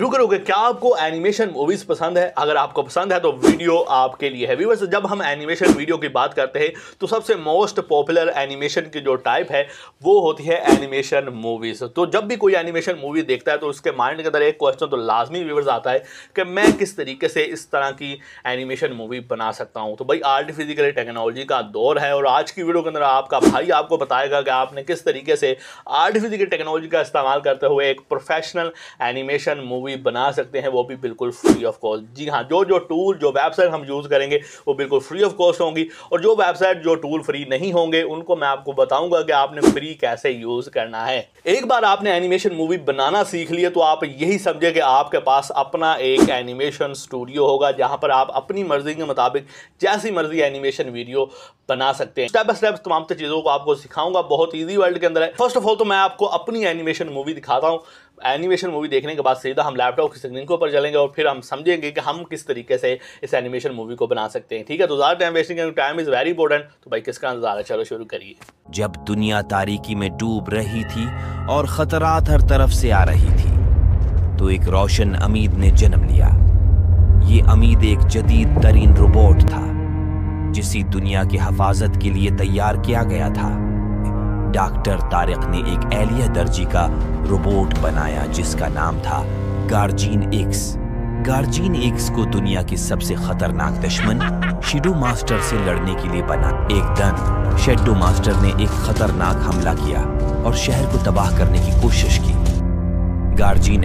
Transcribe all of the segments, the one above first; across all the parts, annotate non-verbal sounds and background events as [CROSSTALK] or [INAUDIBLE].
रुके रुके क्या आपको एनिमेशन मूवीज पसंद है अगर आपको पसंद है तो वीडियो आपके लिए है व्यूवर्स जब हम एनिमेशन वीडियो की बात करते हैं तो सबसे मोस्ट पॉपुलर एनिमेशन की जो टाइप है वो होती है एनिमेशन मूवीज तो जब भी कोई एनिमेशन मूवी देखता है तो उसके माइंड के अंदर एक क्वेश्चन तो लाजमी व्यूवर्स आता है कि मैं किस तरीके से इस तरह की एनिमेशन मूवी बना सकता हूँ तो भाई आर्टिफिजिकल टेक्नोलॉजी का दौर है और आज की वीडियो के अंदर आपका भाई आपको बताएगा कि आपने किस तरीके से आर्टिफिजिकल टेक्नोलॉजी का इस्तेमाल करते हुए एक प्रोफेशनल एनिमेशन मूवी मूवी बना सकते हैं वो भी बिल्कुल फ्री ऑफ कॉस्ट जी हाँ जो जो टूल जो वेबसाइट हम यूज़ करेंगे वो बिल्कुल फ्री ऑफ कॉस्ट होंगी और जो वेबसाइट जो टूल फ्री नहीं होंगे उनको मैं आपको बताऊंगा कि आपने फ्री कैसे यूज़ करना है एक बार आपने एनिमेशन मूवी बनाना सीख लिया तो आप यही समझे कि आपके पास अपना एक एनिमेशन स्टूडियो होगा जहाँ पर आप अपनी मर्जी के मुताबिक जैसी मर्जी एनिमेशन वीडियो बना सकते हैं स्टेप बाय स्टेप तमाम चीज़ों को आपको सिखाऊंगा बहुत ईजी वर्ल्ड के अंदर है फर्स्ट ऑफ ऑल तो मैं आपको अपनी एनिमेशन मूवी दिखाता हूँ एनिमेशन मूवी देखने के बाद सीधा हम लैपटॉप की स्क्रीन के ऊपर चलेंगे और फिर हम समझेंगे कि हम किस तरीके से इस एनिमेशन मूवी को बना सकते हैं ठीक है तो ज़्यादा time wasting time is very important तो भाई किसका इंतजार है चलो शुरू करिए जब दुनिया तारीकी में डूब रही थी और खतरात हर तरफ से आ रही थी तो एक रोशन अमीद ने जन्म लिया ये अमीद एक जदीद तरीन रोबोट था जिसे दुनिया की हफाजत के लिए तैयार किया गया था डॉक्टर तारिक ने एक एलिया दर्जी का रोबोट बनाया जिसका नाम था गार्जिन एक्स गार्जिन एक्स को दुनिया के सबसे खतरनाक दुश्मन [LAUGHS] शेडो मास्टर से लड़ने के लिए बना एक दिन शेडो मास्टर ने एक खतरनाक हमला किया और शहर को तबाह करने की कोशिश की गार्जिन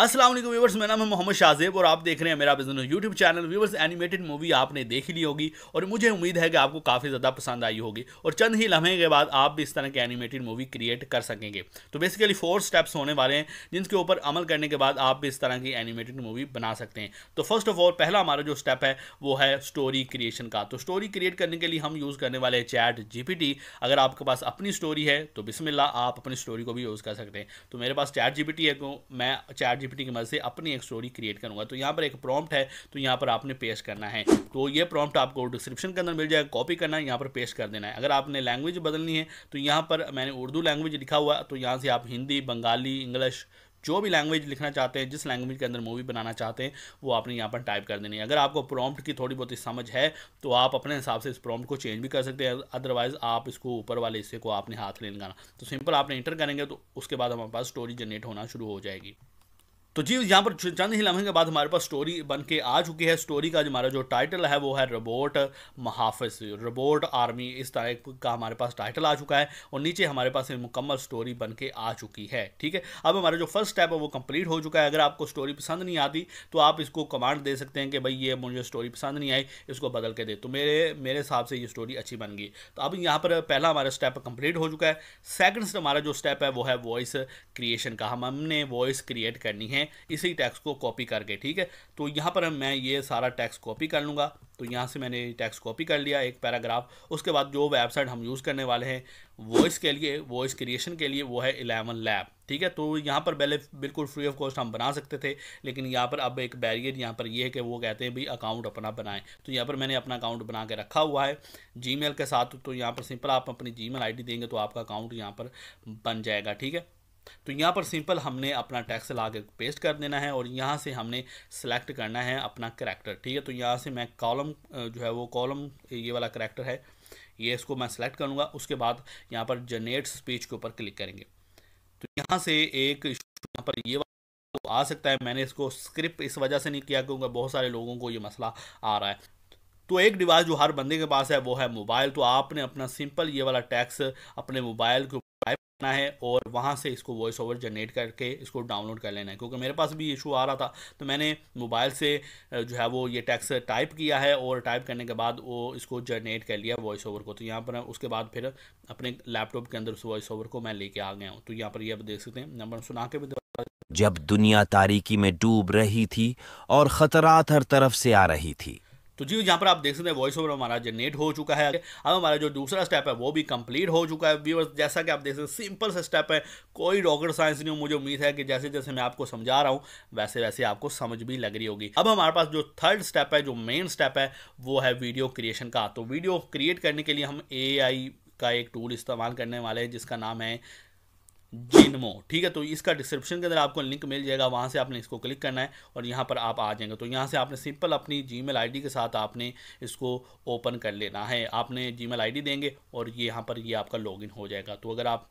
असलम व्यवर्स मेरा नाम है मोहम्मद शाहजेब और आप देख रहे हैं मेरा business YouTube channel viewers animated movie आपने देख ली होगी और मुझे उम्मीद है कि आपको काफ़ी ज़्यादा पसंद आई होगी और चंद ही लम्हे के बाद आप भी इस तरह की एनिमेटेड मूवी क्रिएट कर सकेंगे तो बेसिकली फोर स्टेप्स होने वाले हैं जिनके ऊपर अमल करने के बाद आप भी इस तरह की एनिमेटेड मूवी बना सकते हैं तो फर्स्ट ऑफ ऑल पहला हमारा जो स्टेप है वो है स्टोरी क्रिएशन का तो स्टोरी क्रिएट करने के लिए हम यूज़ करने वाले हैं चैट जी अगर आपके पास अपनी स्टोरी है तो बिसमिल्ला आप अपनी स्टोरी को भी यूज़ कर सकते हैं तो मेरे पास चैट जी है तो मैं चैट जीपीटी की मदद से अपनी एक स्टोरी क्रिएट करूंगा तो यहाँ पर एक प्रॉम्प्ट है तो यहाँ पर आपने पेश करना है तो ये प्रॉम्प्ट आपको डिस्क्रिप्शन के अंदर मिल जाएगा कॉपी करना है यहाँ पर पेश कर देना है अगर आपने लैंग्वेज बदलनी है तो यहाँ पर मैंने उर्दू लैंग्वेज लिखा हुआ तो यहाँ से आप हिंदी बंगाली इंग्लिश जो भी लैंग्वेज लिखना चाहते हैं जिस लैंग्वेज के अंदर मूवी बनाना चाहते हैं वो आपने यहाँ पर टाइप कर देनी है अगर आपको प्रॉम्प्ट की थोड़ी बहुत समझ है तो आप अपने हिसाब से इस प्रॉम्प्ट को चेंज भी कर सकते हैं अदरवाइज़ आप इसको ऊपर वाले हिस्से को आपने हाथ ले लगाना तो सिंपल आपने इंटर करेंगे तो उसके बाद हमारे पास स्टोरी जनरेट होना शुरू हो जाएगी तो जी यहाँ पर चंद ही लम्हे के बाद हमारे पास स्टोरी बन के आ चुकी है स्टोरी का जो हमारा जो टाइटल है वो है रोबोट महाफिज रोबोट आर्मी इस तरह का हमारे पास टाइटल आ चुका है और नीचे हमारे पास मुकम्मल स्टोरी बन के आ चुकी है ठीक है अब हमारा जो फर्स्ट स्टेप है वो कंप्लीट हो चुका है अगर आपको स्टोरी पसंद नहीं आती तो आप इसको कमांड दे सकते हैं कि भाई ये मुझे स्टोरी पसंद नहीं आई इसको बदल के दे तो मेरे मेरे हिसाब से ये स्टोरी अच्छी बन गई तो अब यहाँ पर पहला हमारा स्टेप कंप्लीट हो चुका है सेकेंड हमारा जो स्टेप है वो है वॉइस क्रिएशन का हम हमने वॉइस क्रिएट करनी है हैं इसी टैक्स को कॉपी करके ठीक है तो यहाँ पर मैं ये सारा टैक्स कॉपी कर लूँगा तो यहाँ से मैंने टैक्स कॉपी कर लिया एक पैराग्राफ उसके बाद जो वेबसाइट हम यूज़ करने वाले हैं वॉइस के लिए वॉइस क्रिएशन के लिए वो है इलेवन लैब ठीक है तो यहाँ पर पहले बिल्कुल फ्री ऑफ कॉस्ट हम बना सकते थे लेकिन यहाँ पर अब एक बैरियर यहाँ पर ये है कि वो कहते हैं भाई अकाउंट अपना बनाएं तो यहाँ पर मैंने अपना अकाउंट बना के रखा हुआ है जीमेल के साथ तो यहाँ पर सिंपल आप अपनी जीमेल आईडी देंगे तो आपका अकाउंट यहाँ पर बन जाएगा ठीक है तो यहाँ पर सिंपल हमने अपना टैक्स ला के पेस्ट कर देना है और यहाँ से हमने सेलेक्ट करना है अपना करैक्टर ठीक है तो यहाँ से मैं कॉलम जो है वो कॉलम ये वाला करैक्टर है ये इसको मैं सेलेक्ट करूँगा उसके बाद यहाँ पर जनरेट स्पीच के ऊपर क्लिक करेंगे तो यहाँ से एक यहाँ पर ये तो आ सकता है मैंने इसको स्क्रिप्ट इस वजह से नहीं किया क्योंकि बहुत सारे लोगों को ये मसला आ रहा है तो एक डिवाइस जो हर बंदे के पास है वो है मोबाइल तो आपने अपना सिंपल ये वाला टैक्स अपने मोबाइल के सब्सक्राइब करना है और वहाँ से इसको वॉइस ओवर जनरेट करके इसको डाउनलोड कर लेना है क्योंकि मेरे पास भी इशू आ रहा था तो मैंने मोबाइल से जो है वो ये टैक्स टाइप किया है और टाइप करने के बाद वो इसको जनरेट कर लिया वॉइस ओवर को तो यहाँ पर उसके बाद फिर अपने लैपटॉप के अंदर उस वॉइस ओवर को मैं लेके आ गया हूँ तो यहाँ पर ये आप देख सकते हैं नंबर सुना के भी जब दुनिया तारीकी में डूब रही थी और ख़तरात हर तरफ से आ रही थी तो जी यहाँ पर आप देख सकते हैं वॉइस ओवर हमारा जनरेट हो चुका है अब हमारा जो दूसरा स्टेप है वो भी कंप्लीट हो चुका है व्यूअर्स जैसा कि आप देख सकते हैं सिंपल सा स्टेप है कोई रॉकेट साइंस नहीं हो मुझे उम्मीद है कि जैसे जैसे मैं आपको समझा रहा हूँ वैसे वैसे आपको समझ भी लग रही होगी अब हमारे पास जो थर्ड स्टेप है जो मेन स्टेप है वो है वीडियो क्रिएशन का तो वीडियो क्रिएट करने के लिए हम ए का एक टूल इस्तेमाल करने वाले हैं जिसका नाम है जिनमो ठीक है तो इसका डिस्क्रिप्शन के अंदर आपको लिंक मिल जाएगा वहाँ से आपने इसको क्लिक करना है और यहाँ पर आप आ जाएंगे तो यहाँ से आपने सिंपल अपनी जीमेल आईडी के साथ आपने इसको ओपन कर लेना है आपने जीमेल आईडी देंगे और ये यहाँ पर ये आपका लॉगिन हो जाएगा तो अगर आप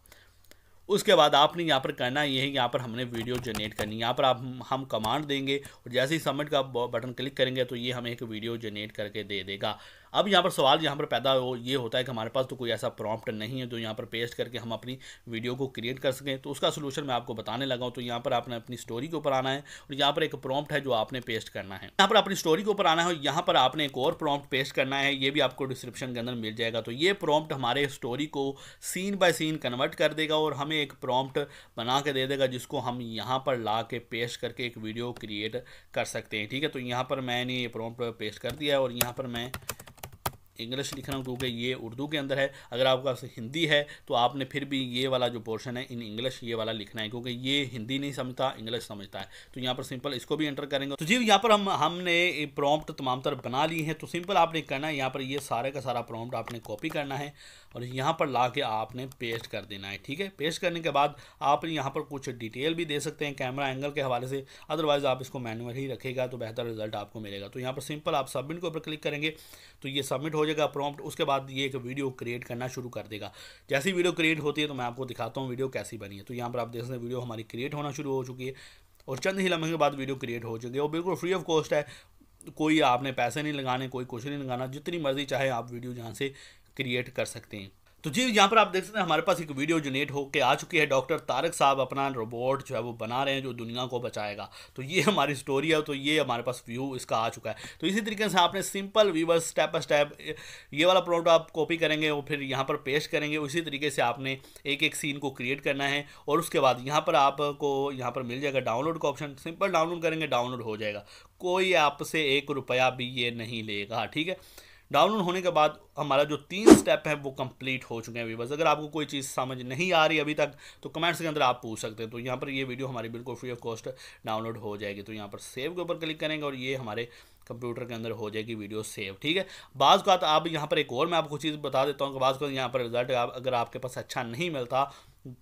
उसके बाद आपने यहाँ पर करना ये है यहाँ पर हमने वीडियो जनरेट करनी है यहाँ पर आप हम कमांड देंगे और जैसे ही सबमिट का बटन क्लिक करेंगे तो ये हमें एक वीडियो जनरेट करके दे देगा अब यहाँ पर सवाल यहाँ पर पैदा हो ये होता है कि हमारे पास तो कोई ऐसा प्रॉम्प्ट नहीं है जो यहाँ पर पेस्ट करके हम अपनी वीडियो को क्रिएट कर सकें तो उसका सोल्यूशन मैं आपको बताने लगा हूँ तो यहाँ पर आपने अपनी स्टोरी के ऊपर आना है और यहाँ पर एक प्रॉम्प्ट है जो आपने पेस्ट करना है यहाँ पर अपनी स्टोरी के ऊपर आना है और यहाँ पर आपने एक और प्रॉम्प्ट पेस्ट करना है ये भी आपको डिस्क्रिप्शन के अंदर मिल जाएगा तो ये प्रॉम्प्ट हमारे स्टोरी को सीन बाय सीन कन्वर्ट कर देगा और हमें एक प्रॉम्प्ट बना के दे देगा जिसको हम यहाँ पर ला के पेस्ट करके एक वीडियो क्रिएट कर सकते हैं ठीक है तो यहाँ पर मैंने ये प्रॉम्प्ट पेस्ट कर दिया है और यहाँ पर मैं इंग्लिश लिखना क्योंकि ये उर्दू के अंदर है अगर आपका हिंदी है तो आपने फिर भी ये वाला जो पोर्शन है इन इंग्लिश ये वाला लिखना है क्योंकि ये हिंदी नहीं समझता इंग्लिश समझता है तो यहाँ पर सिंपल इसको भी एंटर करेंगे तो जी यहाँ पर हम हमने प्रॉम्प्ट तमाम तरफ बना ली है तो सिंपल आपने करना है यहाँ पर ये सारे का सारा प्रॉम्प्ट आपने कॉपी करना है और यहाँ पर ला के आपने पेस्ट कर देना है ठीक है पेस्ट करने के बाद आप यहाँ पर कुछ डिटेल भी दे सकते हैं कैमरा एंगल के हवाले से अदरवाइज़ आप इसको मैनुअल ही रखेगा तो बेहतर रिजल्ट आपको मिलेगा तो यहाँ पर सिंपल आप सबमिट के ऊपर क्लिक करेंगे तो ये सबमिट हो जाएगा प्रॉम्प्ट उसके बाद ये एक वीडियो क्रिएट करना शुरू कर देगा जैसी वीडियो क्रिएट होती है तो मैं आपको दिखाता हूँ वीडियो कैसी बनी है तो यहाँ पर आप देख सकते हैं वीडियो हमारी क्रिएट होना शुरू हो चुकी है और चंद ही लम्हे के बाद वीडियो क्रिएट हो चुकी है और बिल्कुल फ्री ऑफ कॉस्ट है कोई आपने पैसे नहीं लगाने कोई कुछ नहीं लगाना जितनी मर्ज़ी चाहे आप वीडियो जहाँ से क्रिएट कर सकते हैं तो जी यहाँ पर आप देख सकते हैं हमारे पास एक वीडियो जनरेट होकर आ चुकी है डॉक्टर तारक साहब अपना रोबोट जो है वो बना रहे हैं जो दुनिया को बचाएगा तो ये हमारी स्टोरी है तो ये हमारे पास व्यू इसका आ चुका है तो इसी तरीके से आपने simple viewer step by step ये वाला प्रोडक्ट आप कॉपी करेंगे और फिर यहाँ पर पेश करेंगे उसी तरीके से आपने एक एक सीन को क्रिएट करना है और उसके बाद यहाँ पर आपको यहाँ पर मिल जाएगा डाउनलोड का ऑप्शन सिंपल डाउनलोड करेंगे डाउनलोड हो जाएगा कोई आपसे एक रुपया भी ये नहीं लेगा ठीक है डाउनलोड होने के बाद हमारा जो तीन स्टेप है वो कंप्लीट हो चुके हैं वीवर्स अगर आपको कोई चीज़ समझ नहीं आ रही अभी तक तो कमेंट्स के अंदर आप पूछ सकते हैं तो यहाँ पर ये वीडियो हमारी बिल्कुल फ्री ऑफ कॉस्ट डाउनलोड हो जाएगी तो यहाँ पर सेव के ऊपर क्लिक करेंगे और ये हमारे कंप्यूटर के अंदर हो जाएगी वीडियो सेव ठीक है बाज़ का तो आप यहाँ पर एक और मैं आपको चीज़ बता देता हूँ कि बाज़ यहाँ पर रिजल्ट अगर आपके पास अच्छा नहीं मिलता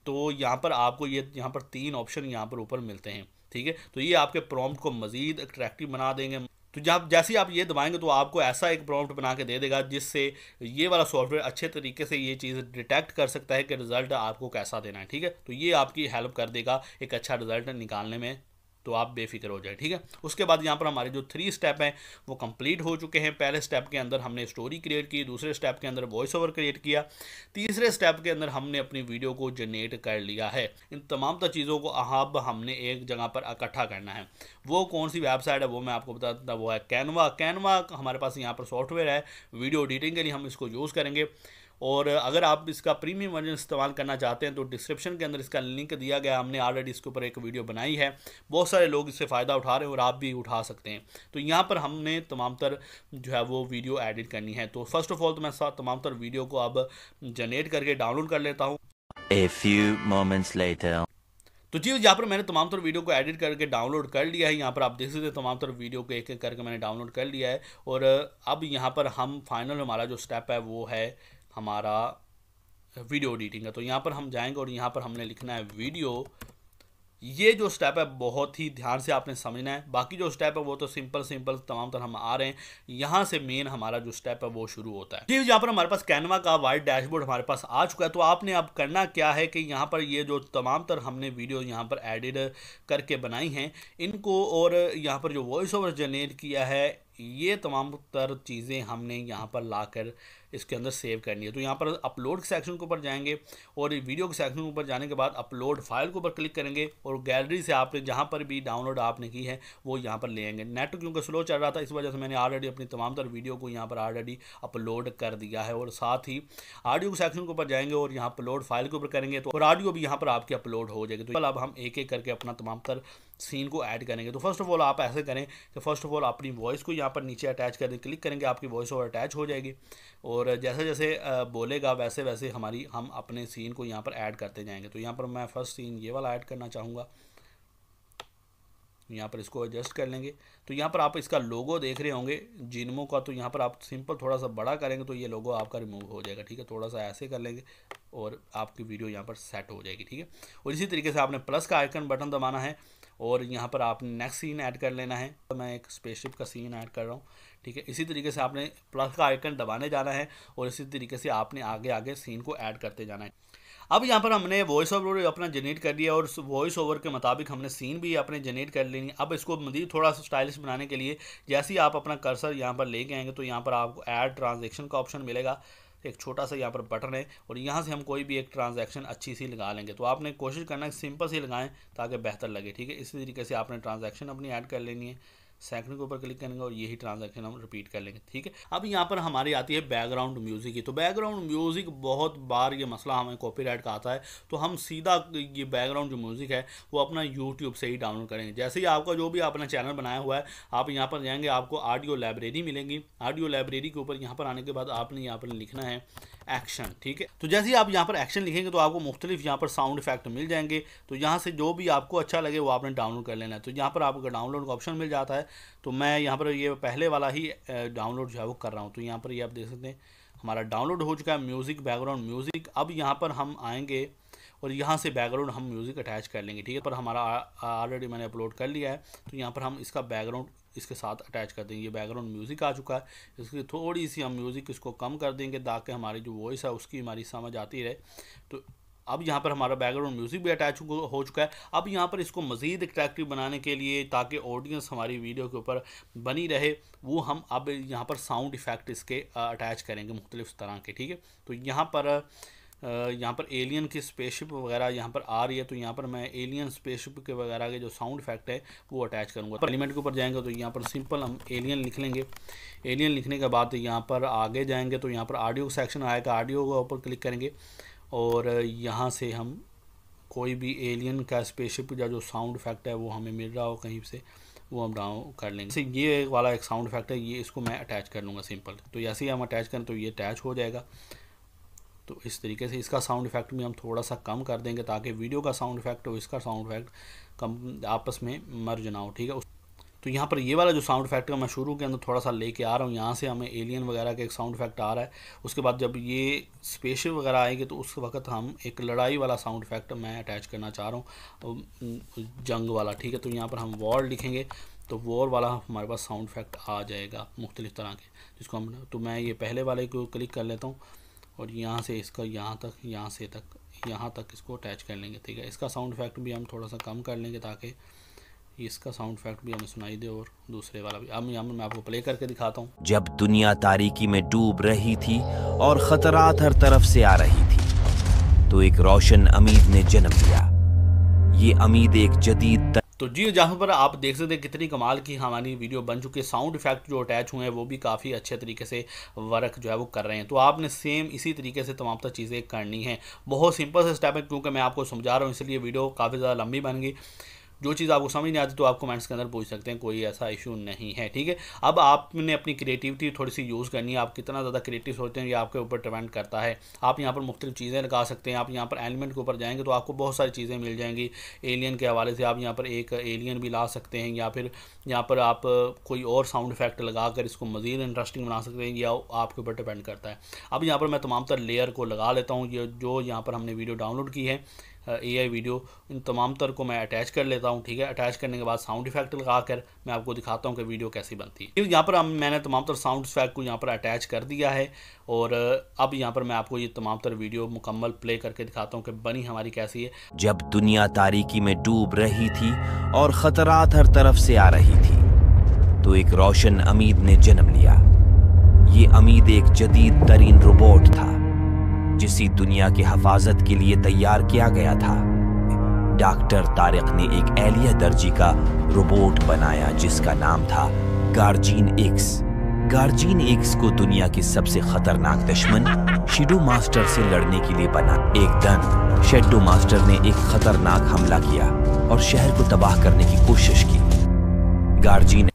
तो यहाँ पर आपको ये यहाँ पर तीन ऑप्शन यहाँ पर ऊपर मिलते हैं ठीक है तो ये आपके प्रॉम्प्ट को मज़ीद अट्रैक्टिव बना देंगे तो जब जैसे ही आप ये दबाएंगे तो आपको ऐसा एक प्रॉम्प्ट बना के दे देगा जिससे ये वाला सॉफ्टवेयर अच्छे तरीके से ये चीज़ डिटेक्ट कर सकता है कि रिज़ल्ट आपको कैसा देना है ठीक है तो ये आपकी हेल्प कर देगा एक अच्छा रिज़ल्ट निकालने में तो आप बेफिक्र हो जाए ठीक है उसके बाद यहाँ पर हमारे जो थ्री स्टेप हैं वो कंप्लीट हो चुके हैं पहले स्टेप के अंदर हमने स्टोरी क्रिएट की दूसरे स्टेप के अंदर वॉइस ओवर क्रिएट किया तीसरे स्टेप के अंदर हमने अपनी वीडियो को जनरेट कर लिया है इन तमाम चीज़ों को अब हमने एक जगह पर इकट्ठा करना है वो कौन सी वेबसाइट है वो मैं आपको बता देता वो है कैनवा कैनवा हमारे पास यहाँ पर सॉफ्टवेयर है वीडियो एडिटिंग के लिए हम इसको यूज़ करेंगे और अगर आप इसका प्रीमियम वर्जन इस्तेमाल करना चाहते हैं तो डिस्क्रिप्शन के अंदर इसका लिंक दिया गया हमने ऑलरेडी इसके ऊपर एक वीडियो बनाई है बहुत सारे लोग इससे फ़ायदा उठा रहे हैं और आप भी उठा सकते हैं तो यहाँ पर हमने तमाम तर जो है वो वीडियो एडिट करनी है तो फर्स्ट ऑफ ऑल तो मैं तमाम तर वीडियो को अब जनरेट करके डाउनलोड कर लेता हूँ तो जी यहाँ पर मैंने तमाम तर वीडियो को एडिट करके डाउनलोड कर लिया है यहाँ पर आप देख सकते हैं तमाम तर वीडियो को एक एक करके मैंने डाउनलोड कर लिया है और अब यहाँ पर हम फाइनल हमारा जो स्टेप है वो है हमारा वीडियो एडिटिंग है तो यहाँ पर हम जाएंगे और यहाँ पर हमने लिखना है वीडियो ये जो स्टेप है बहुत ही ध्यान से आपने समझना है बाकी जो स्टेप है वो तो सिंपल सिंपल तमाम तरह हम आ रहे हैं यहाँ से मेन हमारा जो स्टेप है वो शुरू होता है ठीक यहाँ पर हमारे पास कैनवा का वाइट डैशबोर्ड हमारे पास आ चुका है तो आपने अब करना क्या है कि यहाँ पर ये जो तमाम तरह हमने वीडियो यहाँ पर एडिट करके बनाई हैं इनको और यहाँ पर जो वॉइस ओवर जनरेट किया है ये तमाम तर चीज़ें हमने यहाँ पर ला कर इसके अंदर सेव करनी है तो यहाँ पर अपलोड सेक्शन के ऊपर जाएंगे और वीडियो के सेक्शन के ऊपर जाने के बाद अपलोड फाइल के ऊपर क्लिक करेंगे और गैलरी से आपने जहाँ पर भी डाउनलोड आपने की है वो यहाँ पर लेंगे नेट क्योंकि स्लो चल रहा था इस वजह से मैंने ऑलरेडी अपनी तमाम तर वीडियो को यहाँ पर ऑलरेडी अपलोड कर दिया है और साथ ही ऑडियो सेक्शन के ऊपर जाएंगे और यहाँ अपलोड फाइल के ऊपर करेंगे तो और ऑडियो भी यहाँ पर आपकी अपलोड हो जाएगी तो अब हम एक एक करके अपना तमाम तर सीन को ऐड करेंगे तो फर्स्ट ऑफ ऑल आप ऐसे करें कि फर्स्ट ऑफ ऑल अपनी वॉइस को यहाँ पर नीचे अटैच करें क्लिक करेंगे आपकी वॉइस ओवर अटैच हो जाएगी और जैसे जैसे बोलेगा वैसे वैसे हमारी हम अपने सीन को यहाँ पर ऐड करते जाएंगे तो यहाँ पर मैं फर्स्ट सीन ये वाला ऐड करना चाहूँगा यहाँ पर इसको एडजस्ट कर लेंगे तो यहाँ पर आप इसका लोगो देख रहे होंगे जिनमो का तो यहाँ पर आप सिंपल थोड़ा सा बड़ा करेंगे तो ये लोगो आपका रिमूव हो जाएगा ठीक है थोड़ा सा ऐसे कर लेंगे और आपकी वीडियो यहाँ पर सेट हो जाएगी ठीक है और इसी तरीके से आपने प्लस का आइकन बटन दबाना है और यहाँ पर आपने नेक्स्ट सीन ऐड कर लेना है तो मैं एक स्पेसशिप का सीन ऐड कर रहा हूँ ठीक है इसी तरीके से आपने प्लस का आइकन दबाने जाना है और इसी तरीके से आपने आगे आगे सीन को ऐड करते जाना है अब यहाँ पर हमने वॉइस ओवर अपना जनरेट कर लिया और वॉइस ओवर के मुताबिक हमने सीन भी अपने जनरेट कर लेनी अब इसको मजीद मतलब थोड़ा सा स्टाइलिश बनाने के लिए जैसे ही आप अपना कर्सर यहाँ पर लेके आएंगे तो यहाँ पर आपको ऐड ट्रांजेक्शन का ऑप्शन मिलेगा एक छोटा सा यहाँ पर बटन है और यहाँ से हम कोई भी एक ट्रांजैक्शन अच्छी सी लगा लेंगे तो आपने कोशिश करना है सिंपल सी लगाएं ताकि बेहतर लगे ठीक है इसी तरीके से आपने ट्रांजैक्शन अपनी ऐड कर लेनी है सेकंड के ऊपर क्लिक करेंगे और यही ट्रांजेक्शन हम रिपीट कर लेंगे ठीक है अब यहाँ पर हमारी आती है बैकग्राउंड म्यूजिक की तो बैकग्राउंड म्यूजिक बहुत बार ये मसला हमें कॉपीराइट का आता है तो हम सीधा ये बैकग्राउंड जो म्यूजिक है वो अपना यूट्यूब से ही डाउनलोड करेंगे जैसे ही आपका जो भी अपना चैनल बनाया हुआ है आप यहाँ पर जाएंगे आपको ऑडियो लाइब्रेरी मिलेंगी ऑडियो लाइब्रेरी के ऊपर यहाँ पर आने के बाद आपने यहाँ पर लिखना है एक्शन ठीक है तो जैसे ही आप यहाँ पर एक्शन लिखेंगे तो आपको मुख्तलिफ यहाँ पर साउंड इफेक्ट मिल जाएंगे तो यहाँ से जो भी आपको अच्छा लगे वो आपने डाउनलोड कर लेना है तो यहाँ पर आपको डाउनलोड का ऑप्शन मिल जाता है तो मैं यहाँ पर ये पहले वाला ही डाउनलोड जो है वो कर रहा हूँ तो यहाँ पर ये आप देख सकते हैं हमारा डाउनलोड हो चुका है म्यूज़िक बैकग्राउंड म्यूज़िक अब यहाँ पर हम आएँगे और यहाँ से बैकग्राउंड हम म्यूज़िक अटैच कर लेंगे ठीक है पर हमारा ऑलरेडी मैंने अपलोड कर लिया है तो यहाँ पर हम इसका बैकग्राउंड इसके साथ अटैच कर देंगे ये बैकग्राउंड म्यूज़िक आ चुका है इसकी थोड़ी सी हम म्यूज़िक इसको कम कर देंगे ताकि हमारी जो वॉइस है उसकी हमारी समझ आती रहे तो अब यहाँ पर हमारा बैकग्राउंड म्यूज़िक भी अटैच हो चुका है अब यहाँ पर इसको मज़ीद अट्रैक्टिव बनाने के लिए ताकि ऑडियंस हमारी वीडियो के ऊपर बनी रहे वो हम अब यहाँ पर साउंड इफ़ेक्ट इसके अटैच करेंगे मुख्तलिफ़ तरह के ठीक है तो यहाँ पर यहाँ पर एलियन की स्पेसशिप वगैरह यहाँ पर आ रही है तो यहाँ पर मैं एलियन स्पेसशिप के वगैरह के जो साउंड इफेक्ट है वो अटैच करूँगा एलिमेंट के ऊपर जाएंगे तो यहाँ पर सिंपल हम एलियन लिख लेंगे एलियन लिखने के बाद यहाँ पर आगे जाएंगे तो यहाँ पर ऑडियो सेक्शन आएगा ऑडियो के ऊपर क्लिक करेंगे और यहाँ से हम कोई भी एलियन का स्पेसशिप या जो साउंड इफेक्ट है वो हमें मिल रहा हो कहीं से वो हम डाउन कर लेंगे जैसे ये वाला एक साउंड इफेक्ट है ये इसको मैं अटैच कर लूँगा सिंपल तो ऐसे ही हम अटैच करें तो ये अटैच हो जाएगा तो इस तरीके से इसका साउंड इफेक्ट भी हम थोड़ा सा कम कर देंगे ताकि वीडियो का साउंड इफेक्ट और इसका साउंड इफेक्ट कम आपस में मर्ज ना हो ठीक है तो यहाँ पर ये वाला जो साउंड इफेक्ट है मैं शुरू के अंदर थोड़ा सा लेके आ रहा हूँ यहाँ से हमें एलियन वगैरह का एक साउंड इफेक्ट आ रहा है उसके बाद जब ये स्पेश वगैरह आएंगे तो उस वक्त हम एक लड़ाई वाला साउंड इफेक्ट मैं अटैच करना चाह रहा हूँ तो, जंग वाला ठीक है तो यहाँ पर हम वॉर लिखेंगे तो वॉर वाला हमारे पास साउंड इफेक्ट आ जाएगा मुख्तलिफ तरह के जिसको हम तो मैं ये पहले वाले को क्लिक कर लेता हूँ और यहाँ से इसका यहाँ तक यहाँ से तक यहाँ तक इसको अटैच कर लेंगे ठीक है इसका साउंड इफेक्ट भी हम थोड़ा सा कम कर लेंगे ताकि इसका साउंड इफेक्ट भी हमें सुनाई दे और दूसरे वाला भी अब यहाँ मैं आपको प्ले करके दिखाता हूँ जब दुनिया तारीकी में डूब रही थी और खतरात हर तरफ से आ रही थी तो एक रोशन अमीद ने जन्म लिया ये अमीद एक जदीद तर... तो जी जहाँ पर आप देख सकते हैं कितनी कमाल की हमारी वीडियो बन चुकी है साउंड इफेक्ट जो अटैच हुए हैं वो भी काफ़ी अच्छे तरीके से वर्क जो है वो कर रहे हैं तो आपने सेम इसी तरीके से तमाम तर चीज़ें करनी हैं बहुत सिंपल से स्टेप है क्योंकि मैं आपको समझा रहा हूँ इसलिए वीडियो काफ़ी ज़्यादा लंबी बन गई जो चीज़ आपको समझ नहीं आती तो आप कमेंट्स के अंदर पूछ सकते हैं कोई ऐसा इशू नहीं है ठीक है अब आपने अपनी क्रिएटिविटी थोड़ी सी यूज़ करनी है आप कितना ज़्यादा क्रिएटिव सोचते हैं ये आपके ऊपर डिपेंड करता है आप यहाँ पर मुख्तलिफ चीज़ें लगा सकते हैं आप यहाँ पर एलिमेंट के ऊपर जाएंगे तो आपको बहुत सारी चीज़ें मिल जाएंगी एलियन के हवाले से आप यहाँ पर एक एलियन भी ला सकते हैं या फिर यहाँ पर आप कोई और साउंड इफेक्ट लगा कर इसको मज़ीद इंटरेस्टिंग बना सकते हैं या आपके ऊपर डिपेंड करता है अब यहाँ पर मैं तमाम तर लेयर को लगा लेता हूँ ये जो यहाँ पर हमने वीडियो डाउनलोड की है ए आई वीडियो इन तमाम तर को मैं अटैच कर लेता हूँ ठीक है अटैच करने के बाद साउंड इफेक्ट लगा कर मैं आपको दिखाता हूँ कि वीडियो कैसी बनती है यहाँ पर हम मैंने तमाम तर साउंड इफेक्ट को यहाँ पर अटैच कर दिया है और अब यहाँ पर मैं आपको ये तमाम तर वीडियो मुकम्मल प्ले करके दिखाता हूँ कि बनी हमारी कैसी है जब दुनिया तारीखी में डूब रही थी और खतरात हर तरफ से आ रही थी तो एक रोशन अमीद ने जन्म लिया ये अमीद एक जदीद तरीन रोबोट था जिसे दुनिया की हफाजत के लिए तैयार किया गया था डॉक्टर तारिक ने एक एलिया दर्जी का रोबोट बनाया जिसका नाम था गार्जिन एक्स गार्जिन एक्स को दुनिया के सबसे खतरनाक दुश्मन शेडो मास्टर से लड़ने के लिए बना एक दिन शेडो मास्टर ने एक खतरनाक हमला किया और शहर को तबाह करने की कोशिश की गार्जिन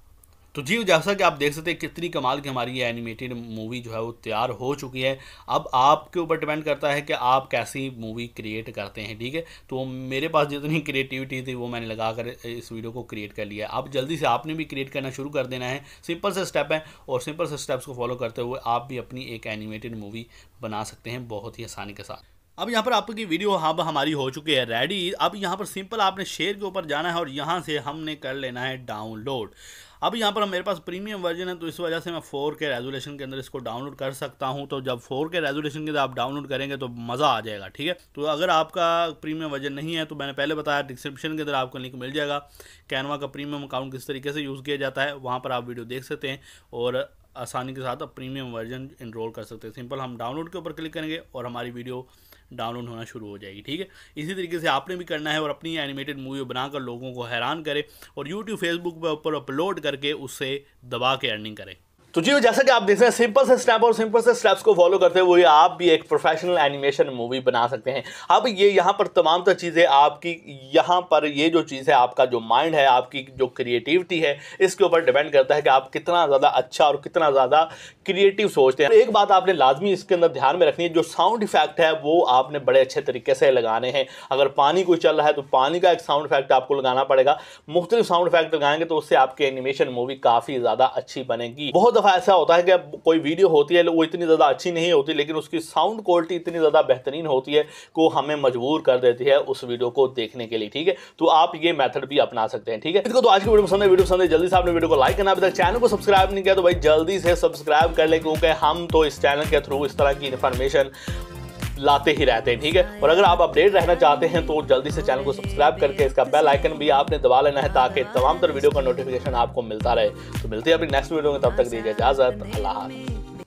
तो जी जैसा कि आप देख सकते हैं कितनी कमाल की हमारी ये एनिमेटेड मूवी जो है वो तैयार हो चुकी है अब आपके ऊपर डिपेंड करता है कि आप कैसी मूवी क्रिएट करते हैं ठीक है तो मेरे पास जितनी क्रिएटिविटी थी वो मैंने लगा कर इस वीडियो को क्रिएट कर लिया अब जल्दी से आपने भी क्रिएट करना शुरू कर देना है सिंपल से स्टेप है और सिंपल से स्टेप्स को फॉलो करते हुए आप भी अपनी एक एनिमेटेड मूवी बना सकते हैं बहुत ही आसानी के साथ अब यहाँ पर आपकी वीडियो हब हाँ हमारी हो चुकी है रेडी अब यहाँ पर सिंपल आपने शेयर के ऊपर जाना है और यहाँ से हमने कर लेना है डाउनलोड अब यहाँ पर हम मेरे पास प्रीमियम वर्जन है तो इस वजह से मैं फोर के रेजोलेशन के अंदर इसको डाउनलोड कर सकता हूँ तो जब फोर के रेजोलेशन के अंदर आप डाउनलोड करेंगे तो मज़ा आ जाएगा ठीक है तो अगर आपका प्रीमियम वर्जन नहीं है तो मैंने पहले बताया डिस्क्रिप्शन के अंदर आपको लिंक मिल जाएगा कैनवा का प्रीमियम अकाउंट किस तरीके से यूज़ किया जाता है वहाँ पर आप वीडियो देख सकते हैं और आसानी के साथ आप प्रीमियम वर्जन इनरोल कर सकते हैं सिंपल हम डाउनलोड के ऊपर क्लिक करेंगे और हमारी वीडियो डाउनलोड होना शुरू हो जाएगी ठीक है इसी तरीके से आपने भी करना है और अपनी एनिमेटेड मूवी बनाकर लोगों को हैरान करें और यूट्यूब फेसबुक पर ऊपर अपलोड करके उससे दबा के अर्निंग करें तो जी जैसा कि आप देख रहे हैं सिंपल से स्टेप और सिंपल से स्टेप्स को फॉलो करते हुए आप भी एक प्रोफेशनल एनिमेशन मूवी बना सकते हैं अब ये यहाँ पर तमाम तर चीज़ें आपकी यहाँ पर ये जो चीज़ है आपका जो माइंड है आपकी जो क्रिएटिविटी है इसके ऊपर डिपेंड करता है कि आप कितना ज़्यादा अच्छा और कितना ज़्यादा क्रिएटिव सोचते हैं एक बात आपने लाजमी इसके अंदर ध्यान में रखनी है जो साउंड इफेक्ट है वो आपने बड़े अच्छे तरीके से लगाने हैं अगर पानी कोई चल रहा है तो पानी का एक साउंड इफेक्ट आपको लगाना पड़ेगा मुख्तलिफ साउंड इफेक्ट लगाएंगे तो उससे आपकी एनिमेशन मूवी काफ़ी ज़्यादा अच्छी बनेगी बहुत दफ़ा मतलब ऐसा होता है कि कोई वीडियो होती है वो इतनी ज़्यादा अच्छी नहीं होती लेकिन उसकी साउंड क्वालिटी इतनी ज़्यादा बेहतरीन होती है को हमें मजबूर कर देती है उस वीडियो को देखने के लिए ठीक है तो आप ये मेथड भी अपना सकते हैं ठीक है इसको तो आज की वीडियो पसंद है वीडियो पसंद है जल्दी से आपने वीडियो को लाइक करना अभी तक चैनल को सब्सक्राइब नहीं किया तो भाई जल्दी से सब्सक्राइब कर ले क्योंकि हम तो इस चैनल के थ्रू इस तरह की इन्फॉर्मेशन लाते ही रहते हैं ठीक है और अगर आप अपडेट रहना चाहते हैं तो जल्दी से चैनल को सब्सक्राइब करके इसका बेल आइकन भी आपने दबा लेना है ताकि तमाम तर वीडियो का नोटिफिकेशन आपको मिलता रहे तो मिलती है अपनी नेक्स्ट वीडियो में तब तक दीजिए इजाज़त अल्लाह